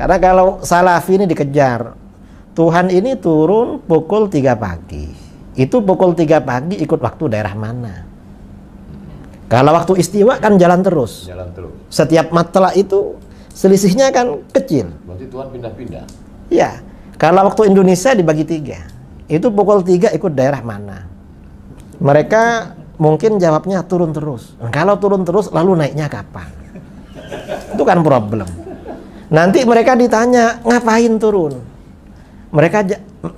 Karena kalau salafi ini dikejar, Tuhan ini turun pukul 3 pagi. Itu pukul 3 pagi ikut waktu daerah mana? Kalau waktu istiwa kan jalan terus. Jalan terus. Setiap matelah itu selisihnya kan kecil. Berarti Tuhan pindah-pindah. Ya. Kalau waktu Indonesia dibagi tiga. Itu pukul tiga ikut daerah mana? Mereka mungkin jawabnya turun terus. Kalau turun terus lalu naiknya kapan? Itu kan problem. Nanti mereka ditanya, ngapain turun? Mereka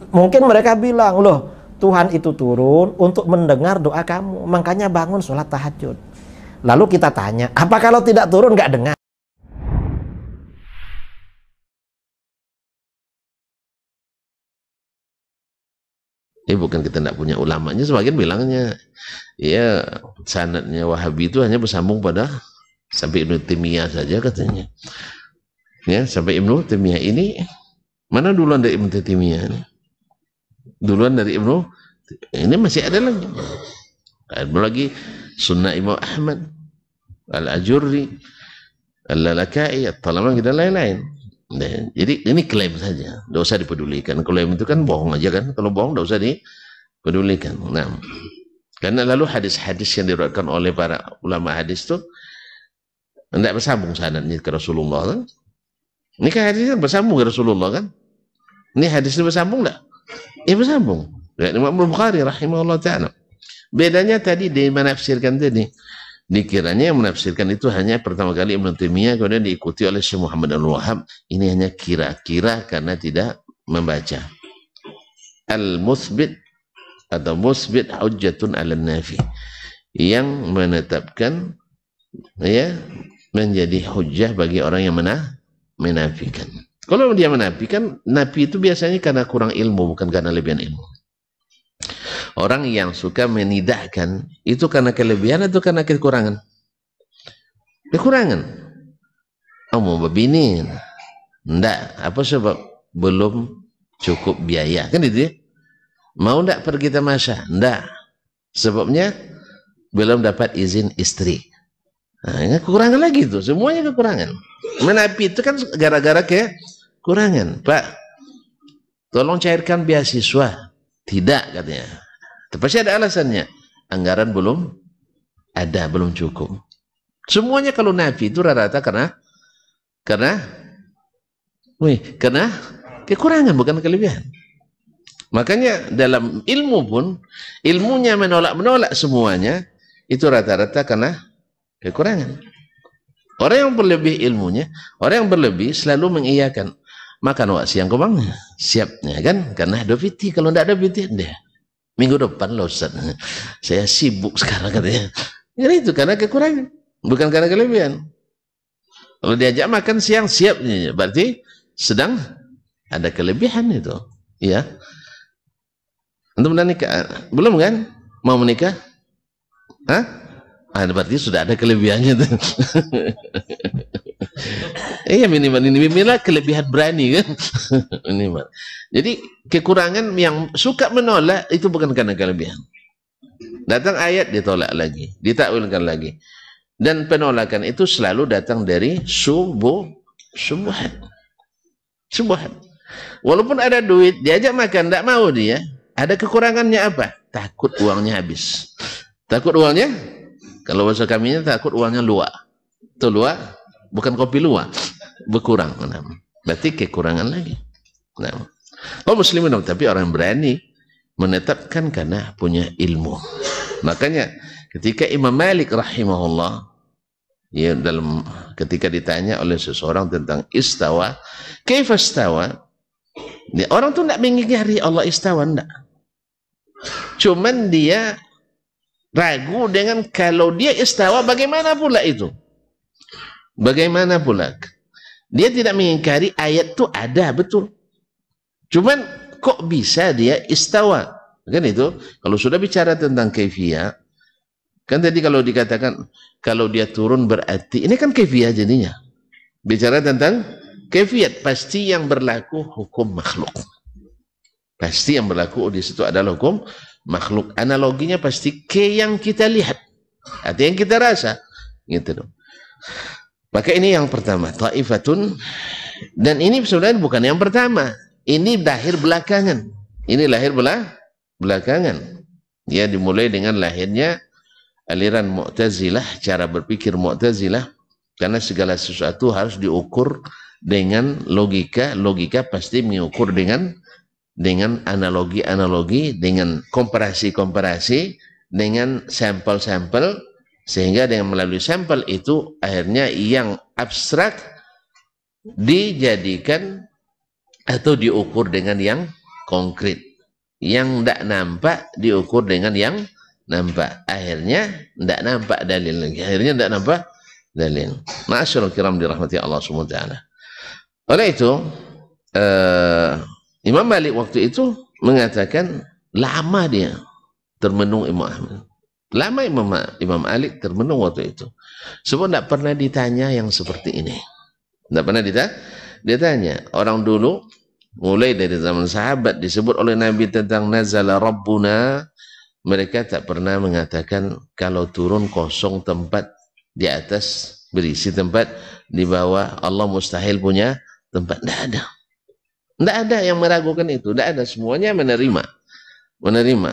mungkin mereka bilang, "Loh, Tuhan itu turun untuk mendengar doa kamu. Makanya bangun sholat tahajud." Lalu kita tanya, apa kalau tidak turun nggak dengar? Ini eh, bukan kita tidak punya ulamanya, sebagian bilangnya ya sanatnya Wahabi itu hanya bersambung pada sampai Ibnu saja katanya ya sampai Ibnu Taimiyah ini mana duluan dari Ibnu Taimiyah duluan dari Ibnu ini masih ada lagi ada lagi sunnah Imam Ahmad Al-Ajurri Al-Lalakai Al-Talamang dan lain-lain Nah, jadi ini klaim saja, tidak usah dipedulikan. Klaim itu kan bohong aja kan, kalau bohong tidak usah dipedulikan. Nah, karena lalu hadis-hadis yang diriwayatkan oleh para ulama hadis itu tidak bersambung sanadnya ke Rasulullah. Kan? Ini kan hadisnya bersambung ke ya Rasulullah kan? Ini hadisnya bersambung enggak? Ya bersambung. Dan ya, Imam Bukhari rahimahullah ta'ala. Bedanya tadi dia menafsirkan tadi. Dikiranya yang menafsirkan itu hanya pertama kali Ibn Taimiyah kemudian diikuti oleh Syekh Muhammad Al-Wahab. Ini hanya kira-kira karena tidak membaca. Al-Musbit atau Musbit hujjatun al nafi. Yang menetapkan ya menjadi hujah bagi orang yang menang menafikan. Kalau dia menafikan, nabi itu biasanya karena kurang ilmu, bukan karena lebihan ilmu. Orang yang suka menidahkan itu karena kelebihan atau karena kekurangan? Kekurangan. Kamu oh, mau bebinin. Enggak. Apa sebab? Belum cukup biaya. Kan itu ya? Mau enggak pergi tamasya? Enggak. Sebabnya belum dapat izin istri. Nah, ini kekurangan lagi tuh, semuanya kekurangan. Menapi itu kan gara-gara kekurangan. Pak, tolong cairkan beasiswa. Tidak katanya. Pasti ada alasannya. Anggaran belum ada, belum cukup. Semuanya kalau nafi itu rata-rata karena karena wih, karena kekurangan bukan kelebihan. Makanya dalam ilmu pun ilmunya menolak-menolak semuanya itu rata-rata karena kekurangan. Orang yang berlebih ilmunya, orang yang berlebih selalu mengiyakan makan wak siang kemang siapnya kan karena ada piti kalau tidak ada piti dia minggu depan loh Ustaz saya sibuk sekarang katanya karena ya, itu karena kekurangan bukan karena kelebihan kalau diajak makan siang siapnya berarti sedang ada kelebihan itu ya untuk menikah belum kan mau menikah Hah? Ah, berarti sudah ada kelebihannya tuh. iya minimal ini minimal kelebihan berani kan minimal. Jadi kekurangan yang suka menolak itu bukan karena kelebihan. Datang ayat ditolak lagi, ditakwilkan lagi. Dan penolakan itu selalu datang dari subuh subuhan. Subuhan. Walaupun ada duit, diajak makan tidak mau dia. Ada kekurangannya apa? Takut uangnya habis. Takut uangnya kalau bahasa kami ini takut uangnya luar, Itu luar, bukan kopi luar, Berkurang. Nah, berarti kekurangan lagi. Nah, kalau oh, muslimin oh, tapi orang berani menetapkan karena punya ilmu. Makanya ketika Imam Malik rahimahullah ya dalam ketika ditanya oleh seseorang tentang istawa, kaifa istawa? Ya, orang tuh tidak mengingkari Allah istawa enggak. Cuman dia ragu dengan kalau dia istawa bagaimana pula itu? Bagaimana pula? Dia tidak mengingkari ayat itu ada betul. Cuman kok bisa dia istawa? Kan itu kalau sudah bicara tentang kaifiyah kan tadi kalau dikatakan kalau dia turun berarti ini kan kaifiyah jadinya. Bicara tentang kaifiyat pasti yang berlaku hukum makhluk. Pasti yang berlaku di situ adalah hukum makhluk analoginya pasti ke yang kita lihat atau yang kita rasa gitu loh maka ini yang pertama taifatun dan ini sebenarnya bukan yang pertama ini lahir belakangan ini lahir belah belakangan ya dimulai dengan lahirnya aliran mu'tazilah cara berpikir mu'tazilah karena segala sesuatu harus diukur dengan logika logika pasti mengukur dengan dengan analogi-analogi, dengan komparasi-komparasi, dengan sampel-sampel, sehingga dengan melalui sampel itu akhirnya yang abstrak dijadikan atau diukur dengan yang konkret. Yang tidak nampak diukur dengan yang nampak. Akhirnya tidak nampak dalil lagi. Akhirnya tidak nampak dalil. Masyarul kiram dirahmati Allah SWT. Oleh itu, eh, Imam Malik waktu itu mengatakan lama dia termenung Imam Ahmad. Lama Imam, Imam Malik termenung waktu itu. Sebab tidak pernah ditanya yang seperti ini. Tidak pernah ditanya. Dia tanya, orang dulu mulai dari zaman sahabat disebut oleh Nabi tentang nazala rabbuna mereka tak pernah mengatakan kalau turun kosong tempat di atas berisi tempat di bawah Allah mustahil punya tempat tidak ada tidak ada yang meragukan itu. Tidak ada. Semuanya menerima. Menerima.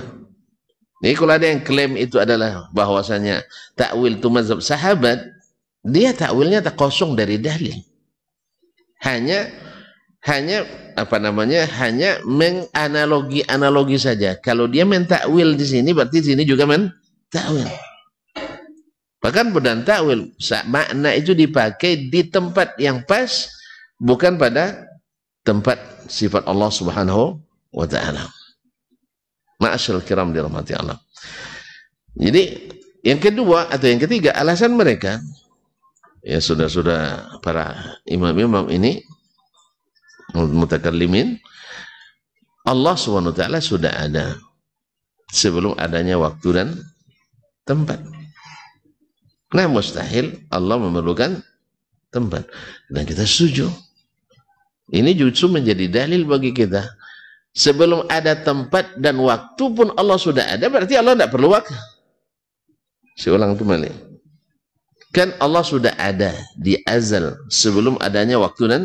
Jadi kalau ada yang klaim itu adalah bahwasanya takwil itu mazhab sahabat, dia takwilnya tak kosong dari dalil. Hanya hanya apa namanya hanya menganalogi analogi saja. Kalau dia mentakwil di sini berarti di sini juga mentakwil. Bahkan bukan takwil, makna itu dipakai di tempat yang pas bukan pada tempat sifat Allah Subhanahu wa taala. Ma'asyal kiram dirahmati Allah. Jadi yang kedua atau yang ketiga alasan mereka ya sudah-sudah para imam-imam ini mutakallimin Allah Subhanahu wa taala sudah ada sebelum adanya waktu dan tempat. Nah mustahil Allah memerlukan tempat dan kita setuju. Ini justru menjadi dalil bagi kita. Sebelum ada tempat dan waktu pun Allah sudah ada, berarti Allah tidak perlu waktu. Saya ulang kembali. Kan Allah sudah ada di azal sebelum adanya waktu dan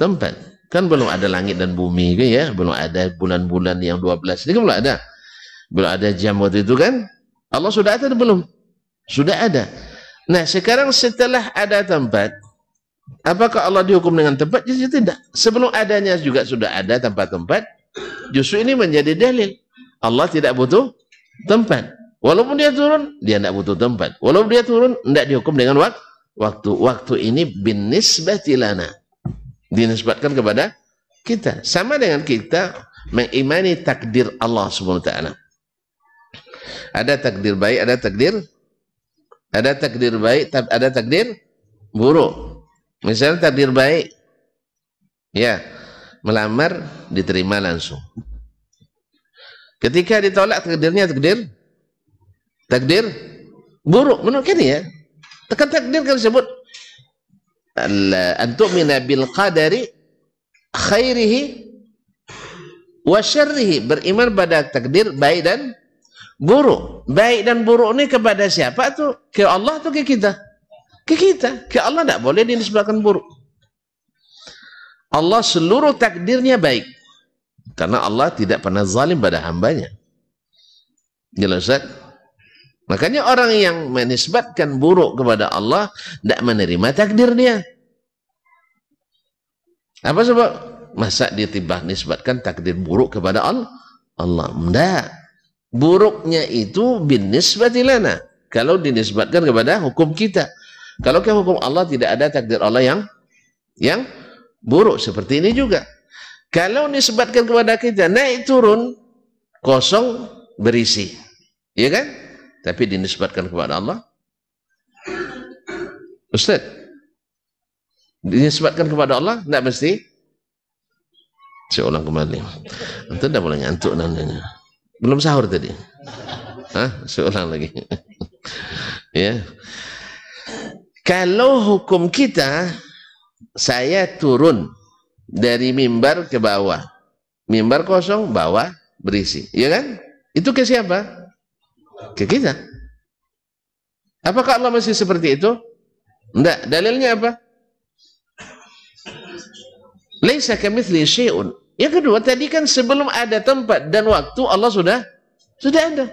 tempat. Kan belum ada langit dan bumi kan ya, belum ada bulan-bulan yang 12. Ini kan belum ada. Belum ada jam waktu itu kan? Allah sudah ada atau belum? Sudah ada. Nah, sekarang setelah ada tempat, Apakah Allah dihukum dengan tempat? Justru ya, ya tidak. Sebelum adanya juga sudah ada tempat-tempat. Justru ini menjadi dalil. Allah tidak butuh tempat. Walaupun dia turun, dia tidak butuh tempat. Walaupun dia turun, tidak dihukum dengan waktu. Waktu waktu ini bin nisbati Dinisbatkan kepada kita. Sama dengan kita mengimani takdir Allah Subhanahu Ada takdir baik, ada takdir ada takdir baik, ada takdir buruk. Misal takdir baik, ya melamar diterima langsung. Ketika ditolak takdirnya takdir, takdir buruk menurut kita ya. Tekan takdir kan disebut antum minabil qadari khairihi wa syarrihi beriman pada takdir baik dan buruk. Baik dan buruk ini kepada siapa tuh? Ke Allah atau ke kita? Ke kita. Ke Allah tidak boleh dinisbahkan buruk. Allah seluruh takdirnya baik. Karena Allah tidak pernah zalim pada hambanya. Jelas ya Ustaz? Makanya orang yang menisbatkan buruk kepada Allah tidak menerima takdirnya Apa sebab? Masa dia tiba nisbatkan takdir buruk kepada Allah? Allah. Tidak. Buruknya itu bin nisbatilana. Kalau dinisbatkan kepada hukum kita. Kalau ke hukum Allah tidak ada takdir Allah yang yang buruk seperti ini juga. Kalau disebatkan kepada kita naik turun kosong berisi. Iya kan? Tapi dinisbatkan kepada Allah. Ustaz, dinisbatkan kepada Allah tidak mesti? seorang kembali. Antum tidak boleh ngantuk nantinya. Belum sahur tadi. Hah? seorang lagi. ya. Kalau hukum kita, saya turun dari mimbar ke bawah. Mimbar kosong, bawah berisi. Ya kan? Itu ke siapa? Ke kita. Apakah Allah masih seperti itu? Enggak. Dalilnya apa? Laisa kamitsli syai'un. Yang kedua, tadi kan sebelum ada tempat dan waktu Allah sudah sudah ada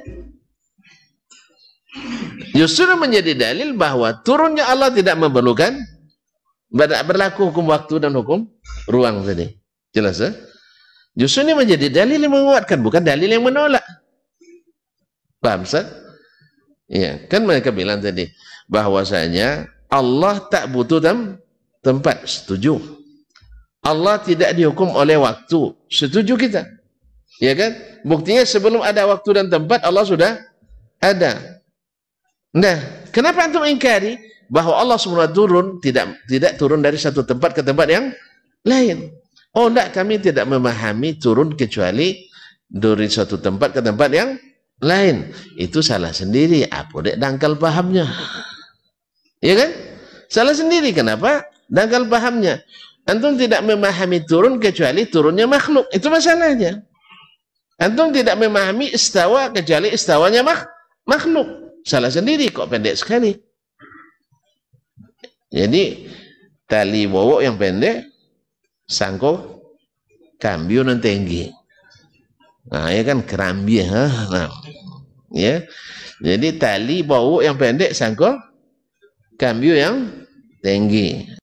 justru menjadi dalil bahwa turunnya Allah tidak memerlukan berlaku hukum waktu dan hukum ruang tadi. Jelas ya? Justru ini menjadi dalil yang menguatkan, bukan dalil yang menolak. Paham, Ustaz? Iya, kan mereka bilang tadi bahwasanya Allah tak butuh tem tempat, setuju. Allah tidak dihukum oleh waktu, setuju kita. Ya kan? Buktinya sebelum ada waktu dan tempat Allah sudah ada. Nah, kenapa antum ingkari bahwa Allah SWT turun tidak tidak turun dari satu tempat ke tempat yang lain? Oh, enggak kami tidak memahami turun kecuali dari suatu tempat ke tempat yang lain. Itu salah sendiri. Apa dek dangkal pahamnya? Ya kan? Salah sendiri. Kenapa? Dangkal pahamnya. Antum tidak memahami turun kecuali turunnya makhluk. Itu masalahnya. Antum tidak memahami istawa kecuali istawanya makhluk. salah sendiri kok pendek sekali. Jadi tali wowo yang pendek, sangko kambio nanti tinggi. Nah, ha, ya kan kerambi ha. Nah. Ha. Ya. Jadi tali bau yang pendek sangko kambio yang tinggi.